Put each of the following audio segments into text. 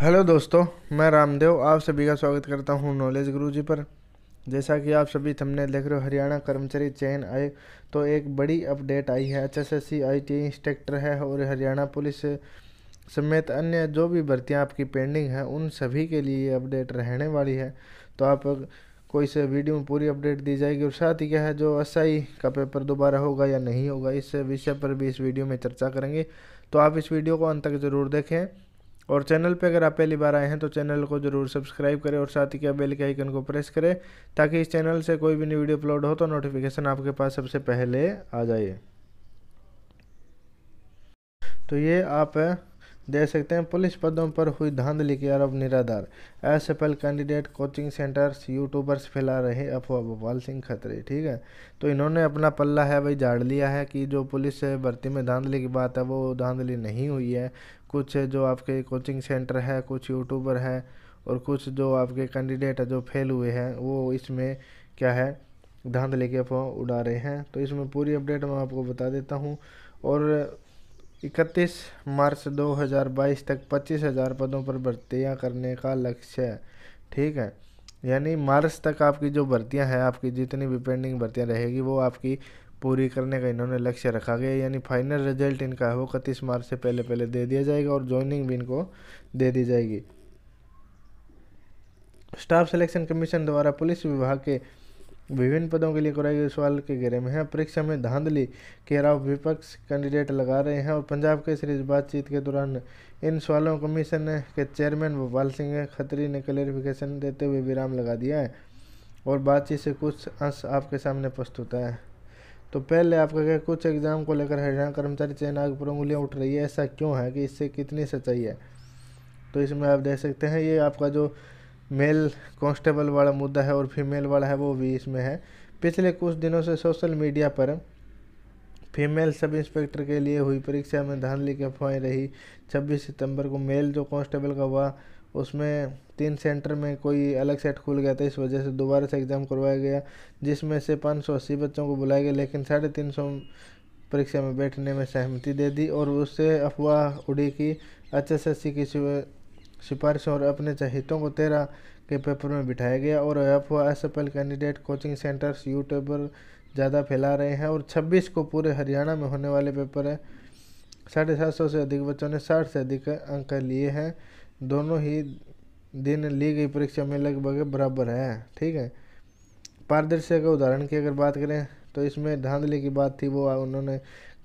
hello दोस्तों मैं रामदेव आप सभी का स्वागत करता हूं नॉलेज गुरु जी पर जैसा कि आप सभी थमने देख रहे हो हरियाणा कर्मचारी चयन आयोग तो एक बड़ी अपडेट आई है H S S C I T instructor है और हरियाणा पुलिस समेत अन्य जो भी भर्तियां आपकी पेंडिंग हैं उन सभी के लिए ये अपडेट रहने वाली है तो आप कोई से वीडियो में पूरी अपडेट दी जाएगी और साथ ही क्या है जो एस का पेपर दोबारा होगा या नहीं होगा इस विषय पर भी इस वीडियो में चर्चा करेंगे तो आप इस वीडियो को अंत तक ज़रूर देखें और चैनल पे अगर आप पहली बार आए हैं तो चैनल को जरूर सब्सक्राइब करें और साथ ही क्या बेल के आइकन को प्रेस करें ताकि इस चैनल से कोई भी नई वीडियो अपलोड हो तो नोटिफिकेशन आपके पास सबसे पहले आ जाए तो ये आप देख सकते हैं पुलिस पदों पर हुई धांधली के आरोप निराधार असफल कैंडिडेट कोचिंग सेंटर्स यूट्यूबर्स फैला रहे अफवाह भोपाल सिंह खतरे ठीक है तो इन्होंने अपना पल्ला है भाई झाड़ लिया है कि जो पुलिस भर्ती में धांधली की बात है वो धांधली नहीं हुई है कुछ जो आपके कोचिंग सेंटर है कुछ यूट्यूबर है और कुछ जो आपके कैंडिडेट है जो फेल हुए हैं वो इसमें क्या है धांध लेके अफवाह उड़ा रहे हैं तो इसमें पूरी अपडेट मैं आपको बता देता हूँ और 31 मार्च 2022 तक 25,000 पदों पर भर्तियाँ करने का लक्ष्य है ठीक है यानी मार्च तक आपकी जो भर्तियाँ हैं आपकी जितनी भी पेंडिंग भर्तियाँ रहेगी वो आपकी पूरी करने का इन्होंने लक्ष्य रखा गया यानी फाइनल रिजल्ट इनका है वो इकतीस मार्च से पहले पहले दे दिया जाएगा और ज्वाइनिंग भी इनको दे दी जाएगी स्टाफ सिलेक्शन कमीशन द्वारा पुलिस विभाग के विभिन्न पदों के लिए कराई गए सवाल के घेरे में है परीक्षा में धांधली के अलावा विपक्ष कैंडिडेट लगा रहे हैं और पंजाब के सीरीज बातचीत के दौरान इन सवालों कमीशन के चेयरमैन भोपाल सिंह खत्री ने क्लेरिफिकेशन देते हुए विराम लगा दिया है और बातचीत से कुछ अंश आपके सामने प्रस्तुत है तो पहले आपका क्या कुछ एग्ज़ाम को लेकर हरियाणा कर्मचारी चयन आयोग पर उंगलियाँ उठ रही है ऐसा क्यों है कि इससे कितनी सच्चाई है तो इसमें आप देख सकते हैं ये आपका जो मेल कांस्टेबल वाला मुद्दा है और फीमेल वाला है वो भी इसमें है पिछले कुछ दिनों से सोशल मीडिया पर फीमेल सब इंस्पेक्टर के लिए हुई परीक्षा में धांधली की अफवाहें रही छब्बीस सितंबर को मेल जो कांस्टेबल का हुआ उसमें तीन सेंटर में कोई अलग सेट खुल गया था इस वजह से दोबारा से एग्ज़ाम करवाया गया जिसमें से पाँच सौ अस्सी बच्चों को बुलाया गया लेकिन साढ़े तीन सौ परीक्षा में बैठने में सहमति दे दी और उससे अफवाह उड़ी कि एच एस एस सी की सिफारिशों और अपने चहितों को तेरह के पेपर में बिठाया गया और अफवाह S F L candidate coaching centres YouTuber ज़्यादा फैला रहे हैं और छब्बीस को पूरे हरियाणा में होने वाले पेपर हैं साढ़े सात सौ से अधिक बच्चों ने साठ से अधिक अंक लिए हैं दोनों ही दिन ली गई परीक्षा में लगभग बराबर है ठीक है पारदर्शिता का उदाहरण की अगर बात करें तो इसमें धांधली की बात थी वो उन्होंने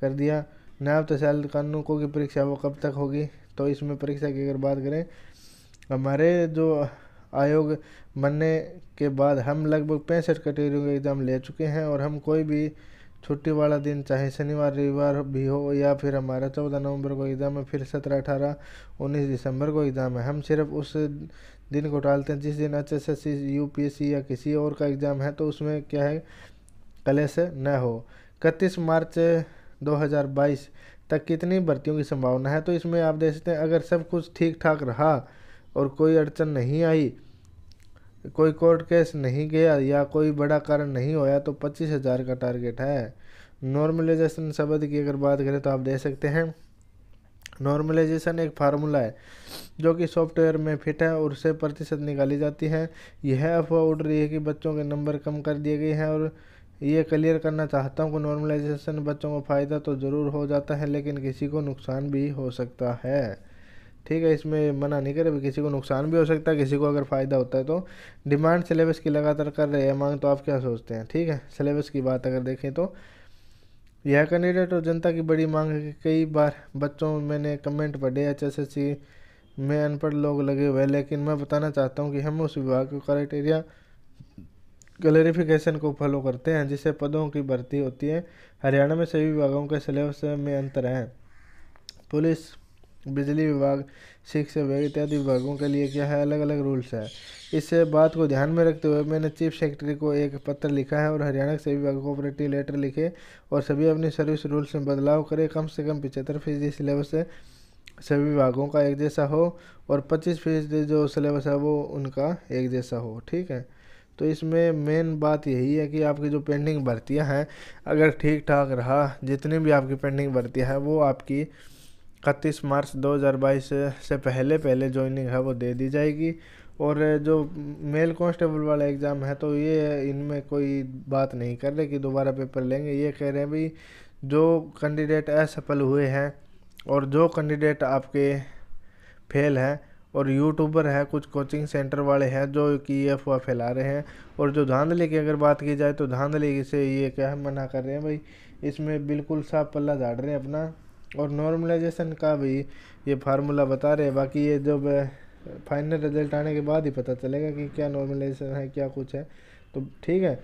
कर दिया नायब तहसील कानूकों की परीक्षा वो कब तक होगी तो इसमें परीक्षा की अगर बात करें हमारे जो आयोग बनने के बाद हम लगभग पैंसठ कैटेगरियों का एग्ज़ाम ले चुके हैं और हम कोई भी छुट्टी वाला दिन चाहे शनिवार रविवार भी हो या फिर हमारा चौदह नवंबर को एग्ज़ाम है फिर सत्रह अठारह उन्नीस दिसंबर को एग्ज़ाम है हम सिर्फ उस दिन को टालते हैं जिस दिन H S S C U P S C या किसी और का एग्ज़ाम है तो उसमें क्या है कलेश न हो इकतीस मार्च दो हज़ार बाईस तक कितनी भर्तियों की संभावना है तो इसमें आप देख सकते हैं अगर सब कुछ ठीक ठाक रहा और कोई अड़चन नहीं आई कोई कोर्ट केस नहीं गया या कोई बड़ा कारण नहीं होया तो पच्चीस हज़ार का टारगेट है नॉर्मलाइजेशन शब्द की अगर बात करें तो आप दे सकते हैं नॉर्मलाइजेशन एक फार्मूला है जो कि सॉफ्टवेयर में फिट है और उससे प्रतिशत निकाली जाती है यह अफवाह उड़ रही है कि बच्चों के नंबर कम कर दिए गए हैं और ये क्लियर करना चाहता हूँ कि नॉर्मलाइजेशन बच्चों को फ़ायदा तो ज़रूर हो जाता है लेकिन किसी को नुकसान भी हो सकता है ठीक है इसमें मना नहीं करे किसी को नुकसान भी हो सकता है किसी को अगर फ़ायदा होता है तो डिमांड सिलेबस की लगातार कर रहे हैं मांग तो आप क्या सोचते हैं ठीक है सिलेबस की बात अगर देखें तो यह कैंडिडेट और जनता की बड़ी मांग है कि कई बार बच्चों मैंने कमेंट पढ़े एच एस एस सी में अनपढ़ लोग लगे हुए लेकिन मैं बताना चाहता हूँ कि हम उस विभाग के क्राइटेरिया क्लैरिफिकेशन को फॉलो करते हैं जिससे पदों की भर्ती होती है हरियाणा में सभी विभागों के सिलेबस में अंतर है पुलिस बिजली विभाग शिक्षा विभाग इत्यादि विभागों के लिए क्या है अलग अलग रूल्स है इस बात को ध्यान में रखते हुए मैंने चीफ सेक्रेटरी को एक पत्र लिखा है और हरियाणा के सभी विभागों को ऑपरेटिव लेटर लिखे और सभी अपनी सर्विस रूल्स में बदलाव करें कम से कम पिचहत्तर फीसदी सिलेबस है सभी विभागों का एक जैसा हो और पच्चीस फीसदी जो सिलेबस है वो उनका एक जैसा हो ठीक है तो इसमें मेन बात यही है कि आपकी जो पेंडिंग भर्तियाँ हैं अगर ठीक ठाक रहा जितनी भी आपकी पेंडिंग भर्तियाँ हैं वो आपकी इकतीस मार्च 2022 से पहले पहले ज्वाइनिंग है वो दे दी जाएगी और जो मेल कांस्टेबल वाला एग्ज़ाम है तो ये इनमें कोई बात नहीं कर रहे कि दोबारा पेपर लेंगे ये कह रहे हैं भाई जो कैंडिडेट असफल हुए हैं और जो कैंडिडेट आपके फेल हैं और यूट्यूबर हैं कुछ कोचिंग सेंटर वाले हैं जो कि ये अफवाह फैला रहे हैं और जो धांधली की अगर बात की जाए तो धांधली से ये क्या मना कर रहे हैं भाई इसमें बिल्कुल साफ पल्ला झाड़ रहे हैं अपना और नॉर्मलाइजेशन का भी ये फार्मूला बता रहे हैं बाकी ये जब फाइनल रिजल्ट आने के बाद ही पता चलेगा कि क्या नॉर्मलाइजेशन है क्या कुछ है तो ठीक है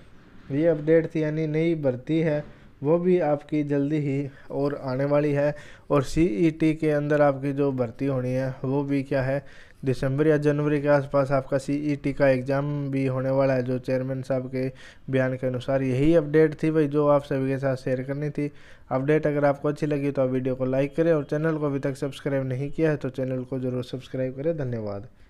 ये अपडेट थी यानी नई भर्ती है वो भी आपकी जल्दी ही और आने वाली है और सी e के अंदर आपकी जो भर्ती होनी है वो भी क्या है दिसंबर या जनवरी के आसपास आपका सी e का एग्ज़ाम भी होने वाला है जो चेयरमैन साहब के बयान के अनुसार यही अपडेट थी भाई जो आप सभी के साथ शेयर करनी थी अपडेट अगर आपको अच्छी लगी तो वीडियो को लाइक करें और चैनल को अभी तक सब्सक्राइब नहीं किया है तो चैनल को ज़रूर सब्सक्राइब करें धन्यवाद